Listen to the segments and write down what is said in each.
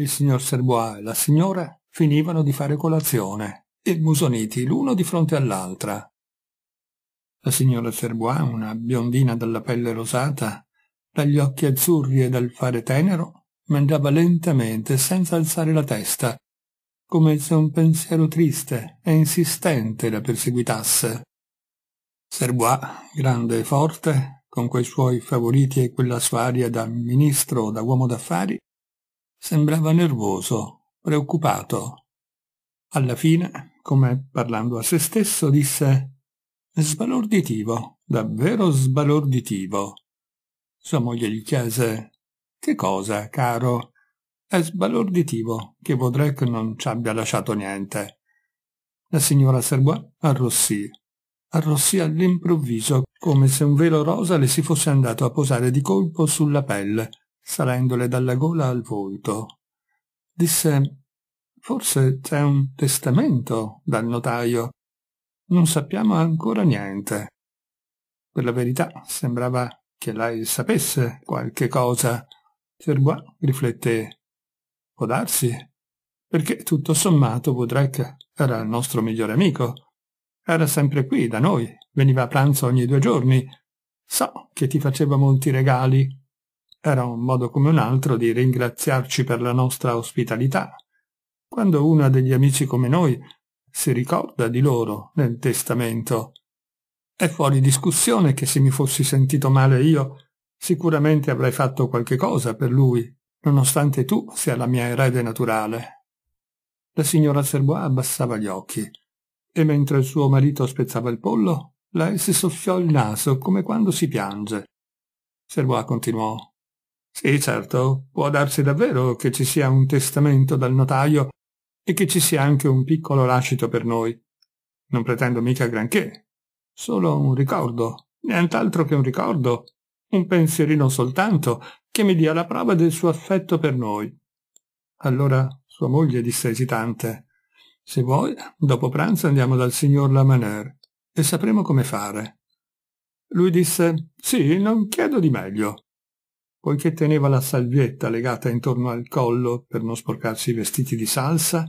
Il signor Serbois e la signora finivano di fare colazione, musoniti l'uno di fronte all'altra. La signora Serbois, una biondina dalla pelle rosata, dagli occhi azzurri e dal fare tenero, mangiava lentamente senza alzare la testa, come se un pensiero triste e insistente la perseguitasse. Serbois, grande e forte, con quei suoi favoriti e quella sua aria da ministro o da uomo d'affari, Sembrava nervoso, preoccupato. Alla fine, come parlando a se stesso, disse «Sbalorditivo, davvero sbalorditivo». Sua moglie gli chiese «Che cosa, caro?» È sbalorditivo che Vaudrec non ci abbia lasciato niente. La signora Serbois arrossì. Arrossì all'improvviso, come se un velo rosa le si fosse andato a posare di colpo sulla pelle, salendole dalla gola al volto. Disse Forse c'è un testamento dal notaio. Non sappiamo ancora niente. Per la verità sembrava che lei sapesse qualche cosa. Gerbois riflette, Può darsi, perché tutto sommato Vaudrec era il nostro migliore amico. Era sempre qui da noi, veniva a pranzo ogni due giorni. So che ti faceva molti regali, era un modo come un altro di ringraziarci per la nostra ospitalità. Quando uno ha degli amici come noi si ricorda di loro nel testamento. È fuori discussione che se mi fossi sentito male io, sicuramente avrei fatto qualche cosa per lui, nonostante tu sia la mia erede naturale. La signora Serbois abbassava gli occhi, e mentre il suo marito spezzava il pollo, lei si soffiò il naso come quando si piange. Serbois continuò. Sì, certo, può darsi davvero che ci sia un testamento dal notaio e che ci sia anche un piccolo lascito per noi. Non pretendo mica granché, solo un ricordo, nient'altro che un ricordo, un pensierino soltanto, che mi dia la prova del suo affetto per noi. Allora sua moglie disse esitante, se vuoi, dopo pranzo andiamo dal signor Lamaner e sapremo come fare. Lui disse, sì, non chiedo di meglio poiché teneva la salvietta legata intorno al collo per non sporcarsi i vestiti di salsa,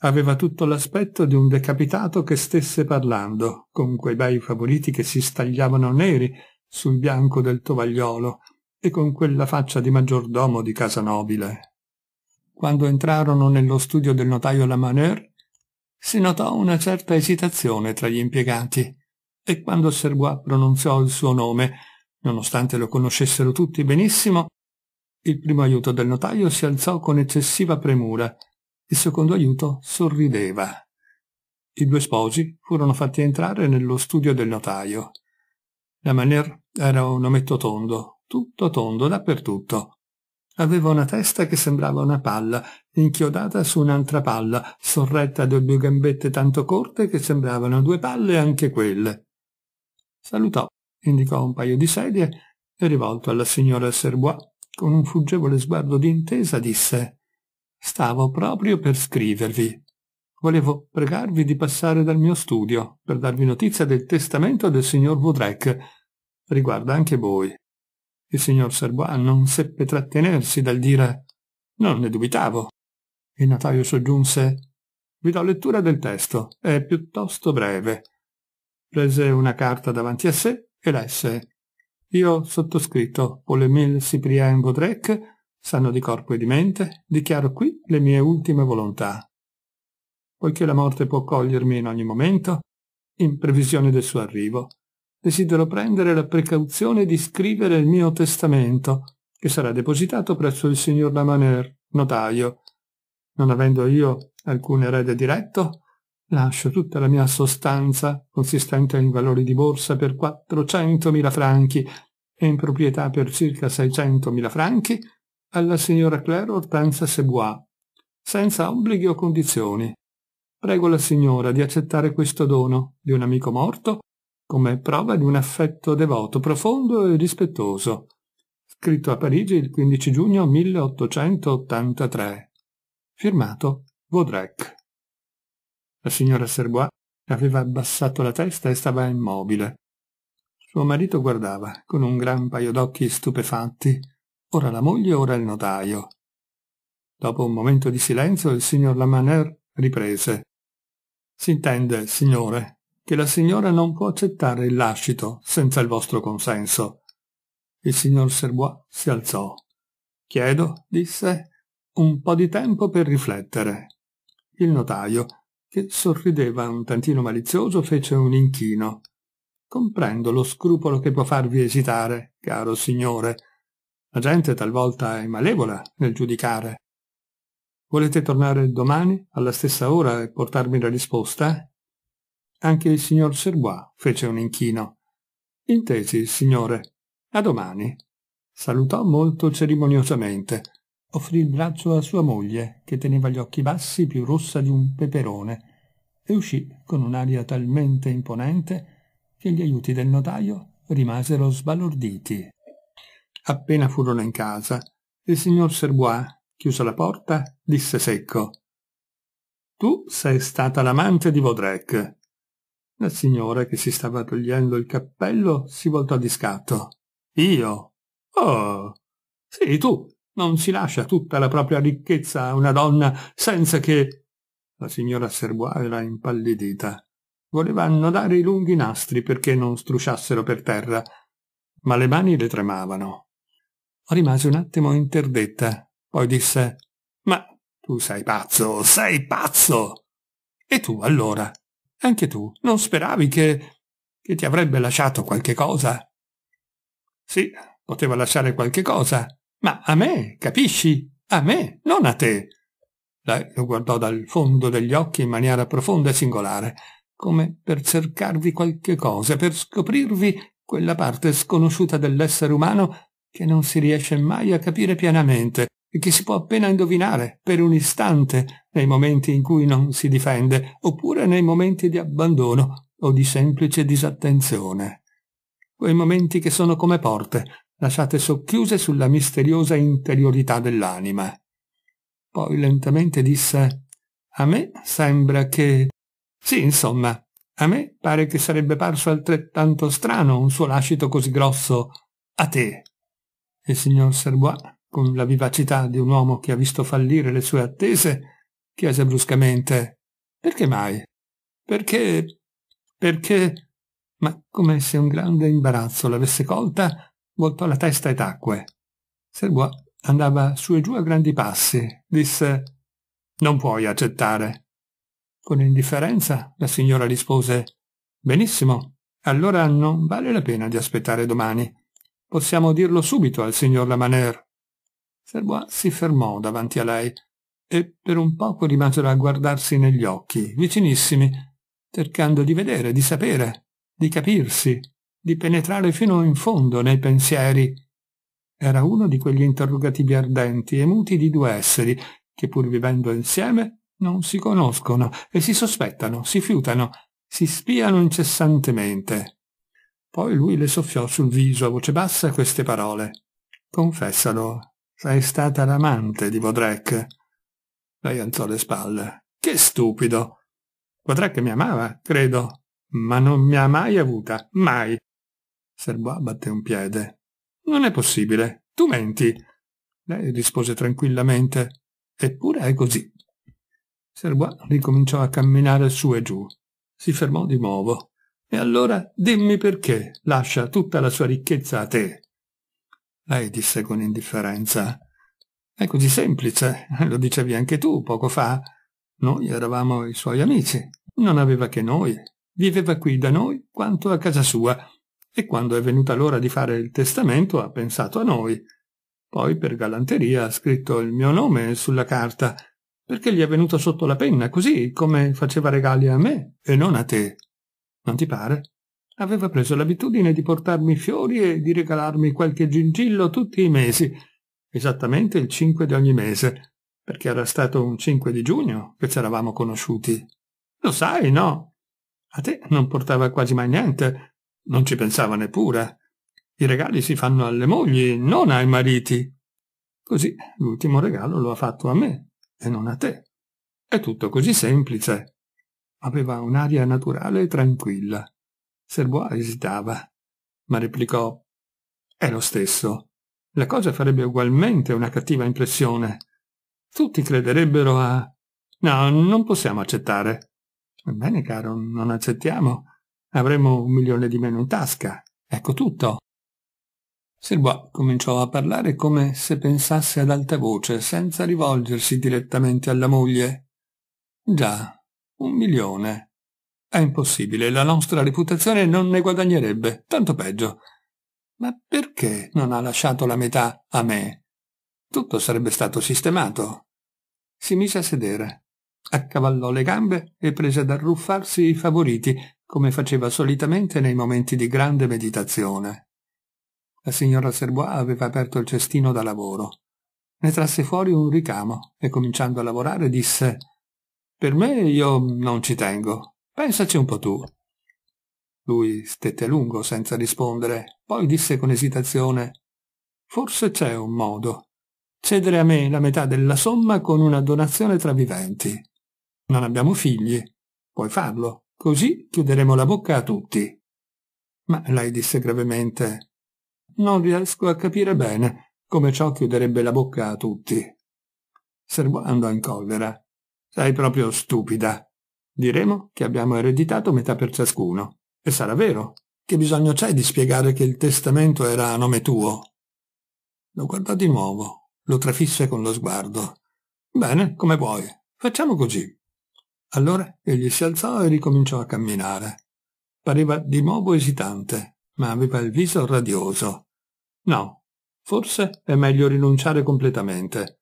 aveva tutto l'aspetto di un decapitato che stesse parlando, con quei bei favoriti che si stagliavano neri sul bianco del tovagliolo e con quella faccia di maggiordomo di casa nobile. Quando entrarono nello studio del notaio Lamaneur, si notò una certa esitazione tra gli impiegati, e quando osservò pronunziò il suo nome, Nonostante lo conoscessero tutti benissimo, il primo aiuto del notaio si alzò con eccessiva premura, il secondo aiuto sorrideva. I due sposi furono fatti entrare nello studio del notaio. La Maner era un ometto tondo, tutto tondo dappertutto. Aveva una testa che sembrava una palla, inchiodata su un'altra palla, sorretta da due gambette tanto corte che sembravano due palle anche quelle. Salutò indicò un paio di sedie e rivolto alla signora Serbois con un fuggevole sguardo di intesa disse «Stavo proprio per scrivervi. Volevo pregarvi di passare dal mio studio per darvi notizia del testamento del signor Vaudrec. Riguarda anche voi». Il signor Serbois non seppe trattenersi dal dire «Non ne dubitavo». Il notaio soggiunse «Vi do lettura del testo, è piuttosto breve». Prese una carta davanti a sé e lesse io sottoscritto Olemil Cyprien Vaudrec, sano di corpo e di mente, dichiaro qui le mie ultime volontà. Poiché la morte può cogliermi in ogni momento, in previsione del suo arrivo, desidero prendere la precauzione di scrivere il mio testamento, che sarà depositato presso il signor Lamaner, notaio. Non avendo io alcun erede diretto, Lascio tutta la mia sostanza, consistente in valori di borsa per 400.000 franchi e in proprietà per circa 600.000 franchi, alla signora Claire Hortense Sebois, senza obblighi o condizioni. Prego la signora di accettare questo dono di un amico morto come prova di un affetto devoto, profondo e rispettoso. Scritto a Parigi il 15 giugno 1883. Firmato Vaudrec. La signora Serbois aveva abbassato la testa e stava immobile. Suo marito guardava, con un gran paio d'occhi stupefatti, ora la moglie, ora il notaio. Dopo un momento di silenzio il signor Lamaner riprese. Si intende, signore, che la signora non può accettare il lascito senza il vostro consenso. Il signor Serbois si alzò. Chiedo, disse, un po' di tempo per riflettere. Il notaio che sorrideva un tantino malizioso, fece un inchino. Comprendo lo scrupolo che può farvi esitare, caro signore. La gente talvolta è malevola nel giudicare. Volete tornare domani alla stessa ora e portarmi la risposta? Anche il signor Serbois fece un inchino. Intesi, signore. A domani. Salutò molto cerimoniosamente offrì il braccio a sua moglie, che teneva gli occhi bassi più rossa di un peperone, e uscì con un'aria talmente imponente che gli aiuti del notaio rimasero sbalorditi. Appena furono in casa, il signor Serbois, chiusa la porta, disse secco «Tu sei stata l'amante di Vaudrec». La signora, che si stava togliendo il cappello, si voltò di scatto. «Io? Oh, sì, tu!» Non si lascia tutta la propria ricchezza a una donna senza che... La signora Serbois era impallidita. Voleva annodare i lunghi nastri perché non strusciassero per terra, ma le mani le tremavano. Rimase un attimo interdetta, poi disse «Ma tu sei pazzo, sei pazzo!» «E tu allora? Anche tu non speravi che... che ti avrebbe lasciato qualche cosa?» «Sì, poteva lasciare qualche cosa, ma a me, capisci? A me, non a te. Lei lo guardò dal fondo degli occhi in maniera profonda e singolare, come per cercarvi qualche cosa, per scoprirvi quella parte sconosciuta dell'essere umano che non si riesce mai a capire pienamente e che si può appena indovinare per un istante nei momenti in cui non si difende, oppure nei momenti di abbandono o di semplice disattenzione. Quei momenti che sono come porte, lasciate socchiuse sulla misteriosa interiorità dell'anima. Poi lentamente disse A me sembra che... Sì, insomma, a me pare che sarebbe parso altrettanto strano un suo lascito così grosso. A te. Il signor Serbois, con la vivacità di un uomo che ha visto fallire le sue attese, chiese bruscamente Perché mai? Perché... perché... Ma come se un grande imbarazzo l'avesse colta, voltò la testa e tacque. Serbois andava su e giù a grandi passi. Disse Non puoi accettare. Con indifferenza la signora rispose Benissimo, allora non vale la pena di aspettare domani. Possiamo dirlo subito al signor Lamaner. Serbois si fermò davanti a lei e per un poco rimasero a guardarsi negli occhi, vicinissimi, cercando di vedere, di sapere, di capirsi di penetrare fino in fondo nei pensieri. Era uno di quegli interrogativi ardenti e muti di due esseri che pur vivendo insieme non si conoscono e si sospettano, si fiutano, si spiano incessantemente. Poi lui le soffiò sul viso a voce bassa queste parole. Confessalo, sei stata l'amante di Vodrek. Lei alzò le spalle. Che stupido! Vodrek mi amava, credo, ma non mi ha mai avuta, mai. Serbois batté un piede. Non è possibile. Tu menti. Lei rispose tranquillamente. Eppure è così. Serbois ricominciò a camminare su e giù. Si fermò di nuovo. E allora dimmi perché lascia tutta la sua ricchezza a te. Lei disse con indifferenza. È così semplice, lo dicevi anche tu poco fa. Noi eravamo i suoi amici, non aveva che noi, viveva qui da noi quanto a casa sua, e quando è venuta l'ora di fare il testamento ha pensato a noi. Poi per galanteria ha scritto il mio nome sulla carta, perché gli è venuto sotto la penna, così come faceva regali a me e non a te. Non ti pare? Aveva preso l'abitudine di portarmi fiori e di regalarmi qualche gingillo tutti i mesi, esattamente il 5 di ogni mese, perché era stato un 5 di giugno che ci eravamo conosciuti. Lo sai, no? A te non portava quasi mai niente, non ci pensava neppure. I regali si fanno alle mogli, non ai mariti. Così l'ultimo regalo lo ha fatto a me e non a te. È tutto così semplice. Aveva un'aria naturale e tranquilla. Serbois esitava, ma replicò È lo stesso. La cosa farebbe ugualmente una cattiva impressione. Tutti crederebbero a... No, non possiamo accettare. Bene, caro, non accettiamo avremo un milione di meno in tasca. Ecco tutto. Silbois cominciò a parlare come se pensasse ad alta voce, senza rivolgersi direttamente alla moglie. Già, un milione. È impossibile, la nostra reputazione non ne guadagnerebbe, tanto peggio. Ma perché non ha lasciato la metà a me? Tutto sarebbe stato sistemato. Si mise a sedere, accavallò le gambe e prese ad arruffarsi i favoriti, come faceva solitamente nei momenti di grande meditazione. La signora Serbois aveva aperto il cestino da lavoro. Ne trasse fuori un ricamo e cominciando a lavorare disse «Per me io non ci tengo. Pensaci un po' tu». Lui stette a lungo senza rispondere, poi disse con esitazione «Forse c'è un modo. Cedere a me la metà della somma con una donazione tra viventi. Non abbiamo figli. Puoi farlo?» Così chiuderemo la bocca a tutti. Ma lei disse gravemente Non riesco a capire bene come ciò chiuderebbe la bocca a tutti. Servo andò in collera. Sei proprio stupida. Diremo che abbiamo ereditato metà per ciascuno. E sarà vero. Che bisogno c'è di spiegare che il testamento era a nome tuo? Lo guardò di nuovo, lo trafisse con lo sguardo. Bene, come vuoi. Facciamo così. Allora egli si alzò e ricominciò a camminare. Pareva di nuovo esitante, ma aveva il viso radioso. No, forse è meglio rinunciare completamente.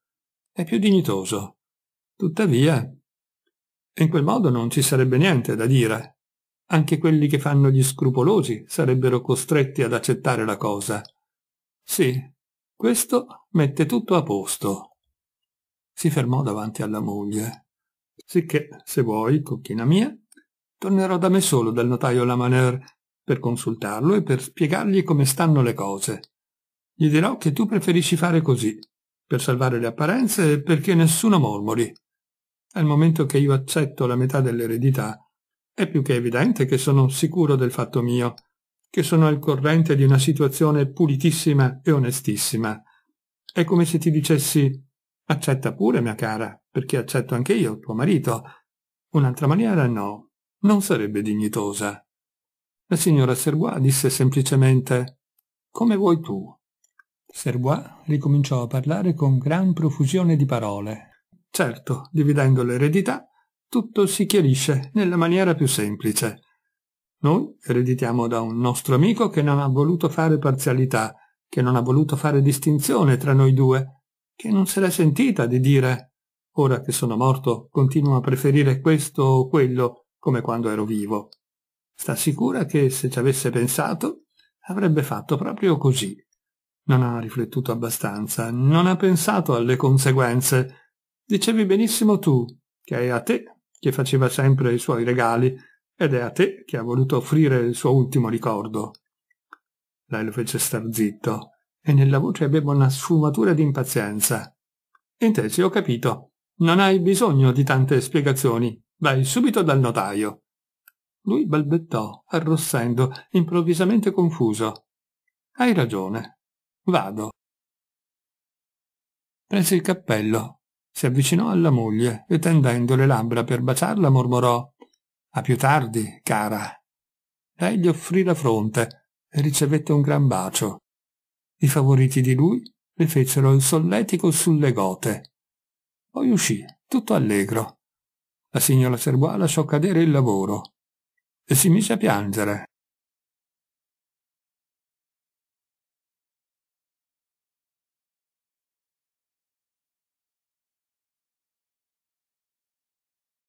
È più dignitoso. Tuttavia, in quel modo non ci sarebbe niente da dire. Anche quelli che fanno gli scrupolosi sarebbero costretti ad accettare la cosa. Sì, questo mette tutto a posto. Si fermò davanti alla moglie sicché, se vuoi, cocchina mia, tornerò da me solo dal notaio Lamaneur per consultarlo e per spiegargli come stanno le cose. Gli dirò che tu preferisci fare così, per salvare le apparenze e perché nessuno mormori. Al momento che io accetto la metà dell'eredità, è più che evidente che sono sicuro del fatto mio, che sono al corrente di una situazione pulitissima e onestissima. È come se ti dicessi Accetta pure, mia cara, perché accetto anche io, tuo marito. Un'altra maniera no, non sarebbe dignitosa. La signora Serbois disse semplicemente «Come vuoi tu?» Serbois ricominciò a parlare con gran profusione di parole. Certo, dividendo l'eredità, tutto si chiarisce nella maniera più semplice. Noi ereditiamo da un nostro amico che non ha voluto fare parzialità, che non ha voluto fare distinzione tra noi due, che non se l'è sentita di dire ora che sono morto continuo a preferire questo o quello come quando ero vivo. Sta sicura che se ci avesse pensato avrebbe fatto proprio così. Non ha riflettuto abbastanza, non ha pensato alle conseguenze. Dicevi benissimo tu che è a te che faceva sempre i suoi regali ed è a te che ha voluto offrire il suo ultimo ricordo. Lei lo fece star zitto e nella voce aveva una sfumatura di impazienza. Intesi, ho capito. Non hai bisogno di tante spiegazioni. Vai subito dal notaio. Lui balbettò, arrossendo, improvvisamente confuso. Hai ragione. Vado. Prese il cappello, si avvicinò alla moglie e tendendo le labbra per baciarla mormorò A più tardi, cara. Lei gli offrì la fronte e ricevette un gran bacio. I favoriti di lui le fecero il solletico sulle gote. Poi uscì, tutto allegro. La signora Serbois lasciò cadere il lavoro e si mise a piangere,